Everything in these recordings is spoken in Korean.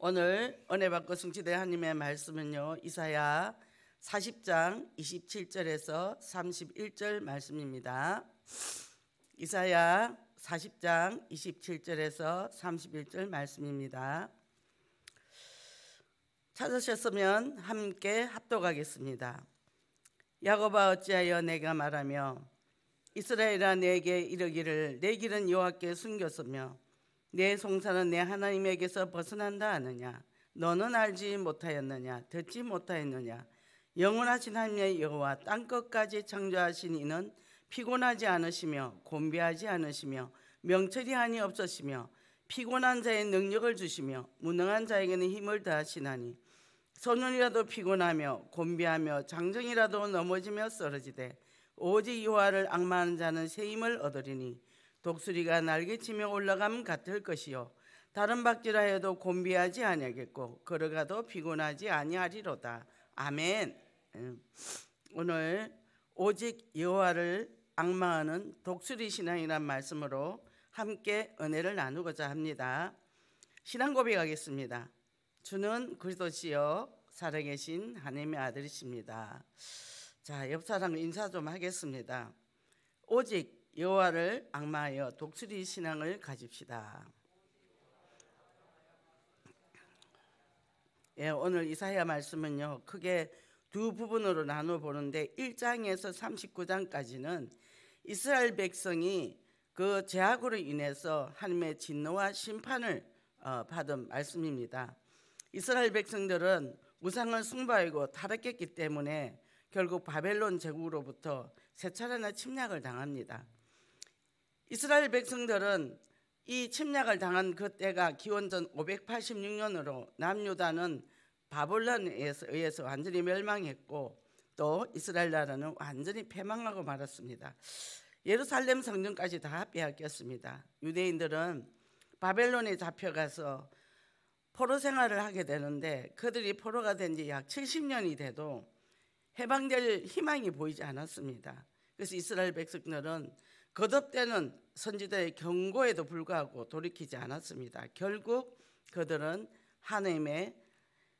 오늘 은혜 받고 승치대 하나님의 말씀은요. 이사야 40장 27절에서 31절 말씀입니다. 이사야 40장 27절에서 31절 말씀입니다. 찾으셨으면 함께 합독하겠습니다. 야곱아 어찌하여 내가 말하며 이스라엘아 내게 이르기를 내 길은 여호와께 숨겼으며 내 송사는 내 하나님에게서 벗어난다 하느냐 너는 알지 못하였느냐 듣지 못하였느냐 영원하신 하나님의 여호와 땅 끝까지 창조하신 이는 피곤하지 않으시며 곤비하지 않으시며 명철이 한이 없으시며 피곤한 자의 능력을 주시며 무능한 자에게는 힘을 다하시나니 소년이라도 피곤하며 곤비하며 장정이라도 넘어지며 쓰러지되 오직 여호와를 악마하는 자는 새 힘을 얻으리니 독수리가 날개치며 올라감 같을 것이요 다른 박지라 해도 곤비하지 아니하겠고 걸어가도 피곤하지 아니하리로다. 아멘. 음. 오늘 오직 여와를 악마하는 독수리 신앙이란 말씀으로 함께 은혜를 나누고자 합니다. 신앙 고백하겠습니다. 주는 그리도시요 살아계신 하나님의 아들이십니다. 자, 옆 사람 인사 좀 하겠습니다. 오직 여호와를 악마하여 독수리 신앙을 가집시다. 예, 오늘 이사야 말씀은요. 크게 두 부분으로 나눠 보는데 1장에서 39장까지는 이스라엘 백성이 그 죄악으로 인해서 하나님의 진노와 심판을 어, 받은 말씀입니다. 이스라엘 백성들은 우상을 숭배하고 타락했기 때문에 결국 바벨론 제국으로부터 세 차례나 침략을 당합니다. 이스라엘 백성들은 이 침략을 당한 그때가 기원전 586년으로 남유다는 바벨론에 의해서 완전히 멸망했고 또 이스라엘 나라는 완전히 패망하고 말았습니다. 예루살렘 성전까지 다 빼앗겼습니다. 유대인들은 바벨론에 잡혀가서 포로 생활을 하게 되는데 그들이 포로가 된 지 약 70년이 돼도 해방될 희망이 보이지 않았습니다. 그래서 이스라엘 백성들은 거듭되는 선지자의 경고에도 불구하고 돌이키지 않았습니다. 결국 그들은 하나님의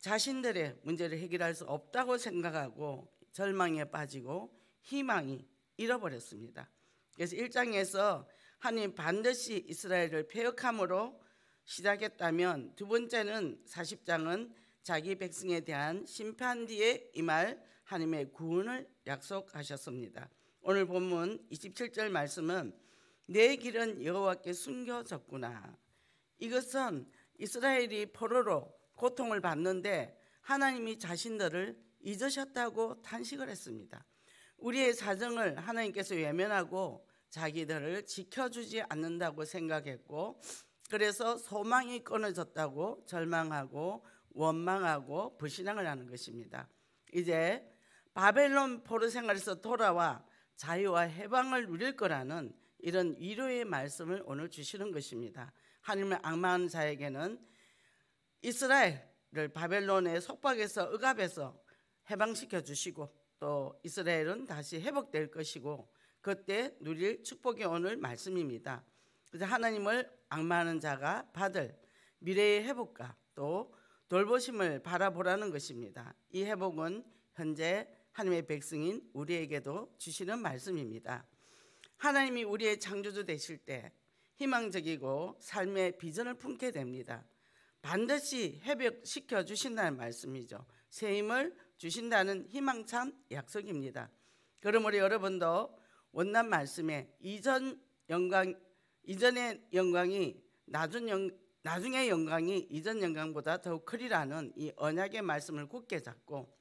자신들의 문제를 해결할 수 없다고 생각하고 절망에 빠지고 희망이 잃어버렸습니다. 그래서 1장에서 하나님 반드시 이스라엘을 폐역함으로 시작했다면 두 번째는 40장은 자기 백성에 대한 심판 뒤에 임할 하나님의 구원을 약속하셨습니다. 오늘 본문 27절 말씀은 내 길은 여호와께 숨겨졌구나. 이것은 이스라엘이 포로로 고통을 받는데 하나님이 자신들을 잊으셨다고 탄식을 했습니다. 우리의 사정을 하나님께서 외면하고 자기들을 지켜주지 않는다고 생각했고 그래서 소망이 끊어졌다고 절망하고 원망하고 불신앙을 하는 것입니다. 이제 바벨론 포로 생활에서 돌아와 자유와 해방을 누릴 거라는 이런 위로의 말씀을 오늘 주시는 것입니다. 하나님의 악마한 자에게는 이스라엘을 바벨론의 속박에서 억압에서 해방시켜 주시고 또 이스라엘은 다시 회복될 것이고 그때 누릴 축복이 오늘 말씀입니다. 그래서 하나님을 악마하는 자가 받을 미래의 회복과 또 돌보심을 바라보라는 것입니다. 이 회복은 현재 하나님의 백성인 우리에게도 주시는 말씀입니다. 하나님이 우리의 창조주 되실 때 희망적이고 삶의 비전을 품게 됩니다. 반드시 회복시켜 주신다는 말씀이죠. 새 힘을 주신다는 희망찬 약속입니다. 그러므로 여러분도 원난 말씀에 이전 영광 이전의 영광이 나중 영, 나중의 영광이 이전 영광보다 더욱 크리라는 이 언약의 말씀을 굳게 잡고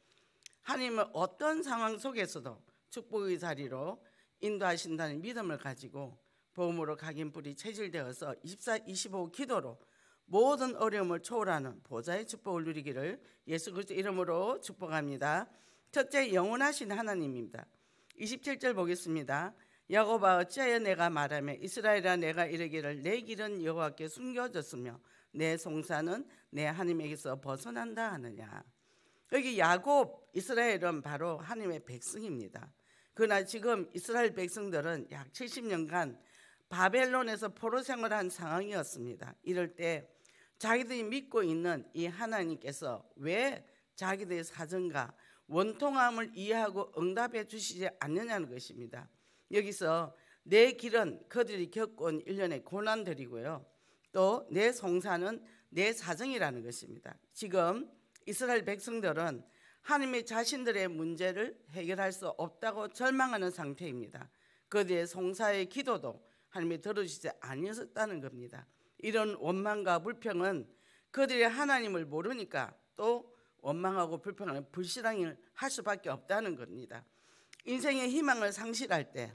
하나님은 어떤 상황 속에서도 축복의 자리로 인도하신다는 믿음을 가지고 보험으로 각인 불이 체질되어서 24, 25 기도로 모든 어려움을 초월하는 보좌의 축복을 누리기를 예수 그리스도 이름으로 축복합니다. 첫째 영원하신 하나님입니다. 27절 보겠습니다. 야곱아 어찌하여 내가 말하며 이스라엘아 내가 이르기를 내 길은 여호와께 숨겨졌으며 내 송사는 내 하나님에게서 벗어난다 하느냐. 여기 야곱 이스라엘은 바로 하나님의 백성입니다. 그러나 지금 이스라엘 백성들은 약 70년간 바벨론에서 포로 생활한 상황이었습니다. 이럴 때 자기들이 믿고 있는 이 하나님께서 왜 자기들의 사정과 원통함을 이해하고 응답해 주시지 않느냐는 것입니다. 여기서 내 길은 그들이 겪은 일련의 고난들이고요. 또 내 송사는 내 사정이라는 것입니다. 지금 이스라엘 백성들은 하나님이 자신들의 문제를 해결할 수 없다고 절망하는 상태입니다. 그들의 송사의 기도도 하나님이 들어주지 않으셨다는 겁니다. 이런 원망과 불평은 그들이 하나님을 모르니까 또 원망하고 불평하는 불신앙을 할 수밖에 없다는 겁니다. 인생의 희망을 상실할 때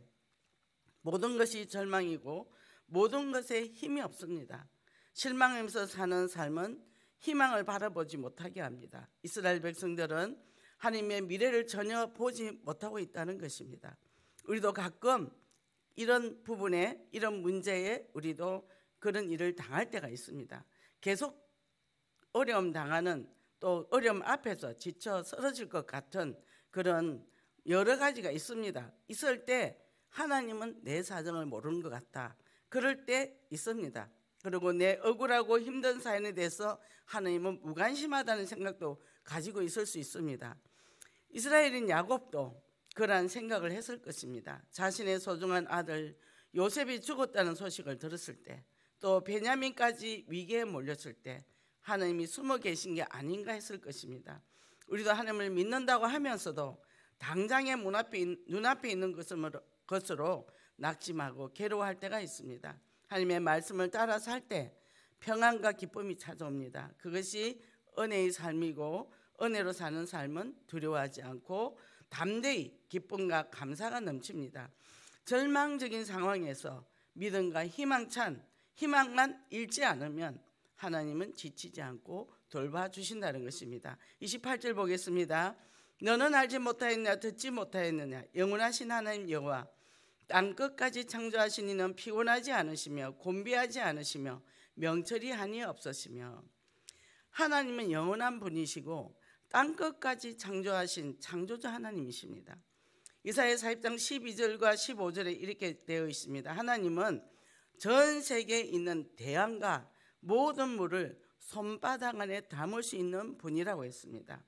모든 것이 절망이고 모든 것에 힘이 없습니다. 실망하면서 사는 삶은 희망을 바라보지 못하게 합니다. 이스라엘 백성들은 하나님의 미래를 전혀 보지 못하고 있다는 것입니다. 우리도 가끔 이런 부분에 이런 문제에 우리도 그런 일을 당할 때가 있습니다. 계속 어려움 당하는 또 어려움 앞에서 지쳐 쓰러질 것 같은 그런 여러 가지가 있습니다. 있을 때 하나님은 내 사정을 모르는 것 같다. 그럴 때 있습니다. 그리고 내 억울하고 힘든 사연에 대해서 하나님은 무관심하다는 생각도 가지고 있을 수 있습니다. 이스라엘인 야곱도 그러한 생각을 했을 것입니다. 자신의 소중한 아들 요셉이 죽었다는 소식을 들었을 때, 또 베냐민까지 위기에 몰렸을 때 하나님이 숨어 계신 게 아닌가 했을 것입니다. 우리도 하나님을 믿는다고 하면서도 당장의 문 앞에 눈앞에 있는 것으로 낙심하고 괴로워할 때가 있습니다. 하나님의 말씀을 따라 서할 때 평안과 기쁨이 찾아옵니다. 그것이 은혜의 삶이고 은혜로 사는 삶은 두려워하지 않고 담대히 기쁨과 감사가 넘칩니다. 절망적인 상황에서 믿음과 희망찬 희망만 잃지 않으면 하나님은 지치지 않고 돌봐주신다는 것입니다. 28절 보겠습니다. 너는 알지 못하였느냐 듣지 못하였느냐 영원하신 하나님 여호와 땅 끝까지 창조하신 이는 피곤하지 않으시며 곤비하지 않으시며 명철이 한이 없으시며 하나님은 영원한 분이시고 땅 끝까지 창조하신 창조주 하나님이십니다. 이사야 40장 12절과 15절에 이렇게 되어 있습니다. 하나님은 전 세계에 있는 대양과 모든 물을 손바닥 안에 담을 수 있는 분이라고 했습니다.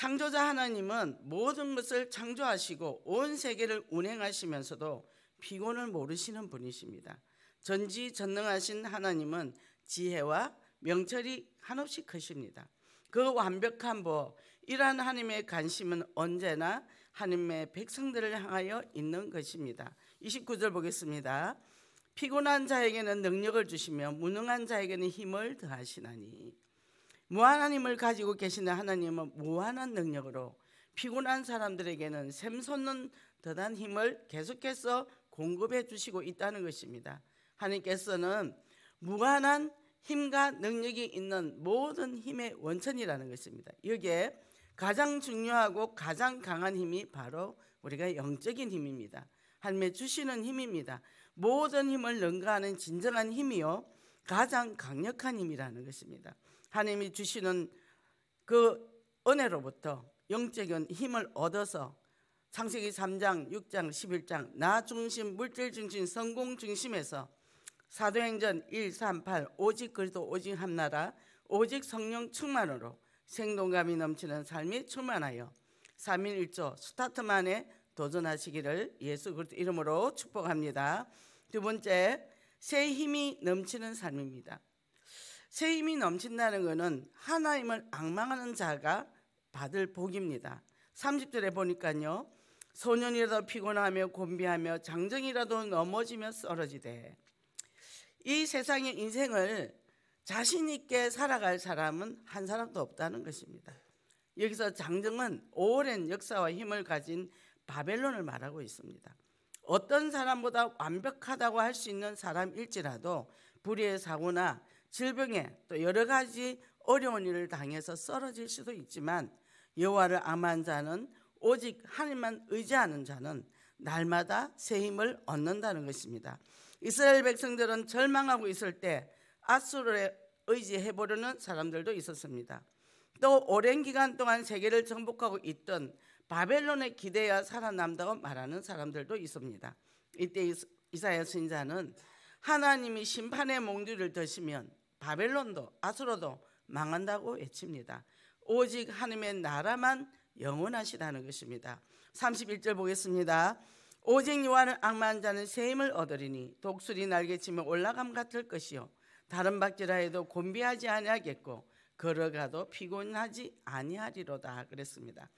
창조자 하나님은 모든 것을 창조하시고 온 세계를 운행하시면서도 피곤을 모르시는 분이십니다. 전지 전능하신 하나님은 지혜와 명철이 한없이 크십니다. 그 완벽한 법, 이러한 하나님의 관심은 언제나 하나님의 백성들을 향하여 있는 것입니다. 29절 보겠습니다. 피곤한 자에게는 능력을 주시며 무능한 자에게는 힘을 더하시나니 무한하님을 뭐 가지고 계시는 하나님은 무한한 능력으로 피곤한 사람들에게는 샘솟는 더단 힘을 계속해서 공급해 주시고 있다는 것입니다. 하나님께서는 무한한 힘과 능력이 있는 모든 힘의 원천이라는 것입니다. 여기에 가장 중요하고 가장 강한 힘이 바로 우리가 영적인 힘입니다. 하나님의 주시는 힘입니다. 모든 힘을 능가하는 진정한 힘이요. 가장 강력한 힘이라는 것입니다. 하나님이 주시는 그 은혜로부터 영적인 힘을 얻어서 창세기 3장, 6장, 11장 나 중심, 물질 중심, 성공 중심에서 사도행전 1, 3, 8 오직 그리도 오직 한 나라 오직 성령 충만으로 생동감이 넘치는 삶이 충만하여 3일 1조 스타트만에 도전하시기를 예수 그리스도 이름으로 축복합니다. 두 번째 새 힘이 넘치는 삶입니다. 새 힘이 넘친다는 것은 하나님을 악망하는 자가 받을 복입니다. 30절에 보니까요. 소년이라도 피곤하며 곤비하며 장정이라도 넘어지며 쓰러지되 이 세상의 인생을 자신 있게 살아갈 사람은 한 사람도 없다는 것입니다. 여기서 장정은 오랜 역사와 힘을 가진 바벨론을 말하고 있습니다. 어떤 사람보다 완벽하다고 할 수 있는 사람일지라도 불의의 사고나 질병에 또 여러 가지 어려운 일을 당해서 쓰러질 수도 있지만 여호와를 암한 자는 오직 하나님만 의지하는 자는 날마다 새 힘을 얻는다는 것입니다. 이스라엘 백성들은 절망하고 있을 때 아수르에 의지해 보려는 사람들도 있었습니다. 또 오랜 기간 동안 세계를 정복하고 있던 바벨론에 기대야 살아남다고 말하는 사람들도 있습니다. 이때 이사야 신자는 하나님이 심판의 몽둥를 드시면 바벨론도 아수로도 망한다고 외칩니다. 오직 하나님의 나라만 영원하시다는 것입니다. 31절 보겠습니다. 오직 요한을 악마 자는 새 힘을 얻으리니 독수리 날개치며 올라감 같을 것이요 다른 박지라 해도 곤비하지 아니하겠고 걸어가도 피곤하지 아니하리로다 그랬습니다.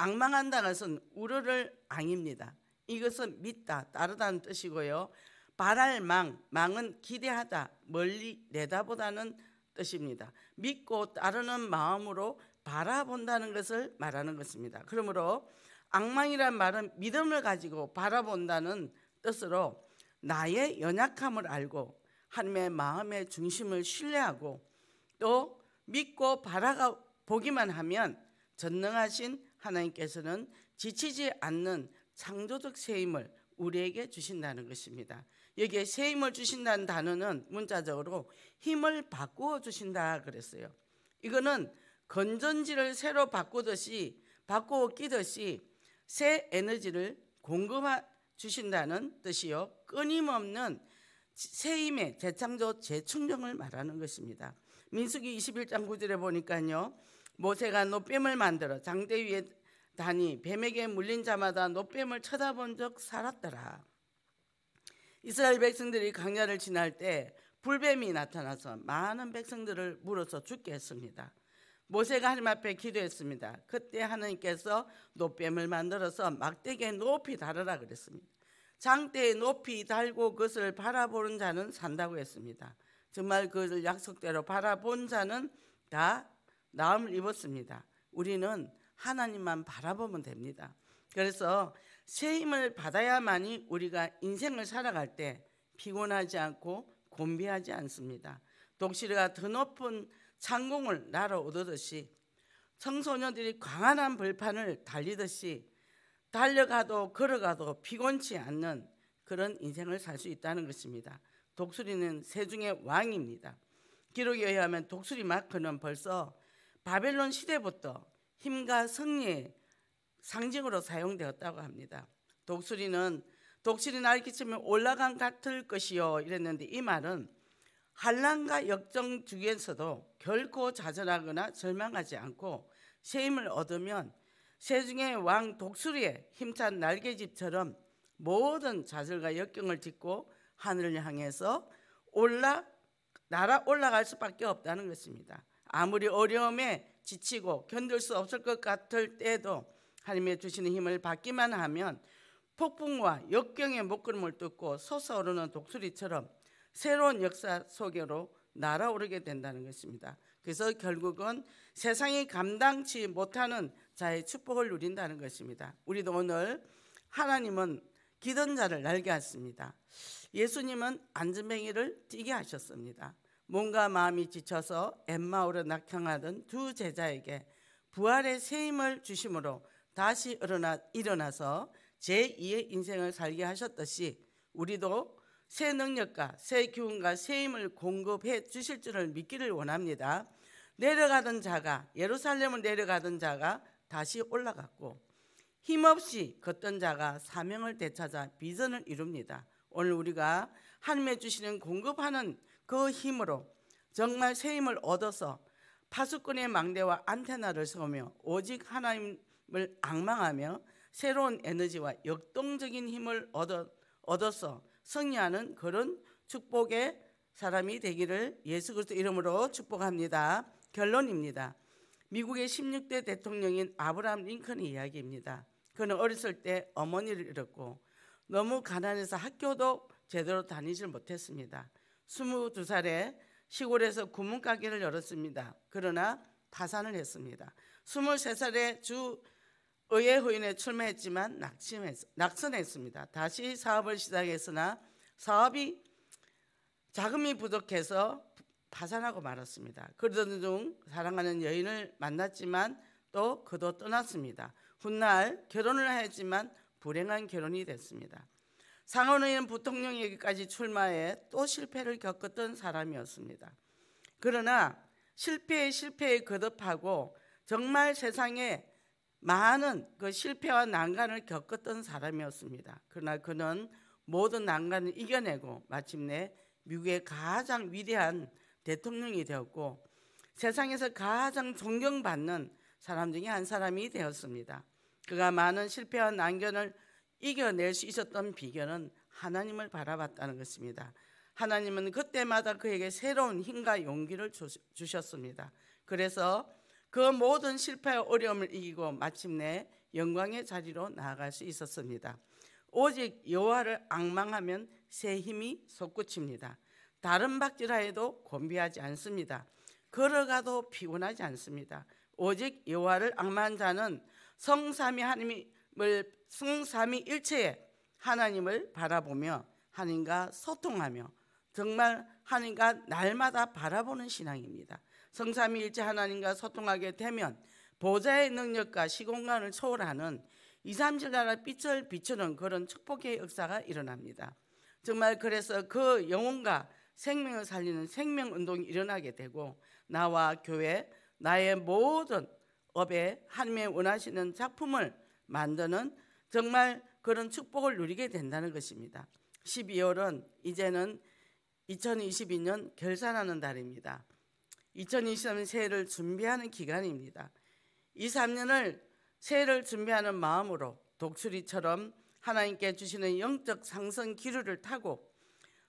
악망한다는 것은 우러를 앙입니다. 이것은 믿다, 따르다는 뜻이고요. 바랄 망, 망은 기대하다, 멀리 내다보다는 뜻입니다. 믿고 따르는 마음으로 바라본다는 것을 말하는 것입니다. 그러므로 악망이란 말은 믿음을 가지고 바라본다는 뜻으로 나의 연약함을 알고 하나님의 마음의 중심을 신뢰하고 또 믿고 바라 보기만 하면 전능하신 하나님께서는 지치지 않는 창조적 세임을 우리에게 주신다는 것입니다. 여기에 세임을 주신다는 단어는 문자적으로 힘을 바꾸어 주신다 그랬어요. 이거는 건전지를 새로 바꾸듯이 바꾸어 끼듯이 새 에너지를 공급하 주신다는 뜻이요. 끊임없는 세임의 재창조 재충전을 말하는 것입니다. 민수기 21장 9절에 보니까요. 모세가 노뱀을 만들어 장대 위에 다니 뱀에게 물린 자마다 노뱀을 쳐다본 적 살았더라. 이스라엘 백성들이 강야를 지날 때 불뱀이 나타나서 많은 백성들을 물어서 죽게 했습니다. 모세가 하나님 앞에 기도했습니다. 그때 하나님께서 노뱀을 만들어서 막대기에 높이 달으라 그랬습니다. 장대에 높이 달고 그것을 바라보는 자는 산다고 했습니다. 정말 그것을 약속대로 바라본 자는 다 나음을 입었습니다. 우리는 하나님만 바라보면 됩니다. 그래서 새 힘을 받아야만이 우리가 인생을 살아갈 때 피곤하지 않고 곤비하지 않습니다. 독실이가 더 높은 창공을 날아오르듯이 청소년들이 광활한 불판을 달리듯이 달려가도 걸어가도 피곤치 않는 그런 인생을 살 수 있다는 것입니다. 독수리는 세중의 왕입니다. 기록에 의하면 독수리 마크는 벌써 바벨론 시대부터 힘과 승리의 상징으로 사용되었다고 합니다. 독수리는 독수리 날개치며 올라간 같을 것이요 이랬는데 이 말은 한란과 역정 중에서도 결코 좌절하거나 절망하지 않고 새 힘을 얻으면 세중의 왕 독수리의 힘찬 날개집처럼 모든 좌절과 역경을 딛고 하늘을 향해서 올라 날아 올라갈 수밖에 없다는 것입니다. 아무리 어려움에 지치고 견딜 수 없을 것 같을 때에도 하나님의 주시는 힘을 받기만 하면 폭풍과 역경의 목걸음을 뚫고 솟아오르는 독수리처럼 새로운 역사 속으로 날아오르게 된다는 것입니다. 그래서 결국은 세상이 감당치 못하는 자의 축복을 누린다는 것입니다. 우리도 오늘 하나님은 기던 자를 날게 하십니다. 예수님은 안전뱅이를 뛰게 하셨습니다. 몸과 마음이 지쳐서 엠마오로 낙향하던 두 제자에게 부활의 새 힘을 주심으로 다시 일어나, 일어나서 제2의 인생을 살게 하셨듯이 우리도 새 능력과 새 기운과 새 힘을 공급해 주실 줄을 믿기를 원합니다. 내려가던 자가 예루살렘을 내려가던 자가 다시 올라갔고 힘없이 걷던 자가 사명을 되찾아 비전을 이룹니다. 오늘 우리가 하나님의 주시는 공급하는 그 힘으로 정말 새 힘을 얻어서 파수꾼의 망대와 안테나를 세우며 오직 하나님을 악망하며 새로운 에너지와 역동적인 힘을 얻어, 얻어서 승리하는 그런 축복의 사람이 되기를 예수 그리스도 이름으로 축복합니다. 결론입니다. 미국의 16대 대통령인 아브라함 링컨의 이야기입니다. 그는 어렸을 때 어머니를 잃었고 너무 가난해서 학교도 제대로 다니질 못했습니다. 22살에 시골에서 구멍 가게를 열었습니다. 그러나 파산을 했습니다. 23살에 주 의회 후인에 출마했지만 낙심했, 낙선했습니다. 다시 사업을 시작했으나 사업이 자금이 부족해서 파산하고 말았습니다. 그러던 중 사랑하는 여인을 만났지만 또 그도 떠났습니다. 훗날 결혼을 했지만 불행한 결혼이 됐습니다. 상원의원 부통령 얘기까지 출마해 또 실패를 겪었던 사람이었습니다. 그러나 실패에 실패에 거듭하고 정말 세상에 많은 그 실패와 난간을 겪었던 사람이었습니다. 그러나 그는 모든 난간을 이겨내고 마침내 미국의 가장 위대한 대통령이 되었고 세상에서 가장 존경받는 사람 중에 한 사람이 되었습니다. 그가 많은 실패와 난견을 이겨낼 수 있었던 비결은 하나님을 바라봤다는 것입니다. 하나님은 그때마다 그에게 새로운 힘과 용기를 주셨습니다. 그래서 그 모든 실패와 어려움을 이기고 마침내 영광의 자리로 나아갈 수 있었습니다. 오직 여호와를 악망하면 새 힘이 솟구칩니다. 다른 박질하에도 곤비하지 않습니다. 걸어가도 피곤하지 않습니다. 오직 여호와를 악망한 자는 성삼위 하나님이 하나님을 성삼위일체의 하나님을 바라보며 하나님과 소통하며 정말 하나님과 날마다 바라보는 신앙입니다. 성삼위일체 하나님과 소통하게 되면 보좌의 능력과 시공간을 초월하는 이삼질 나라 빛을 비추는 그런 축복의 역사가 일어납니다. 정말 그래서 그 영혼과 생명을 살리는 생명 운동이 일어나게 되고 나와 교회 나의 모든 업에 하나님의 원하시는 작품을 만드는 정말 그런 축복을 누리게 된다는 것입니다. 12월은 이제는 2022년 결산하는 달입니다. 2023년 새해를 준비하는 기간입니다. 2, 3년을 새해를 준비하는 마음으로 독수리처럼 하나님께 주시는 영적 상승 기류를 타고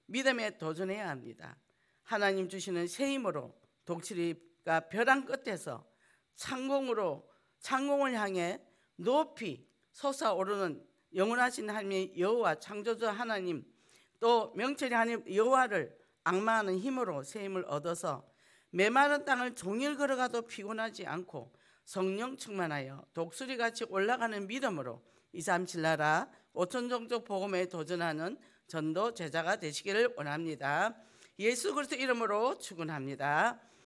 믿음에 도전해야 합니다. 하나님 주시는 새 힘으로 독수리가 벼랑 끝에서 창공으로 창공을 향해 높이 솟아오르는 영원하신 하나님 여호와 창조주 하나님 또 명철이 하나님 여호와를 악마하는 힘으로 새 힘을 얻어서 메마른 땅을 종일 걸어가도 피곤하지 않고 성령 충만하여 독수리같이 올라가는 믿음으로 이삼칠나라 오천종족 복음에 도전하는 전도 제자가 되시기를 원합니다. 예수 그리스도 이름으로 축원합니다.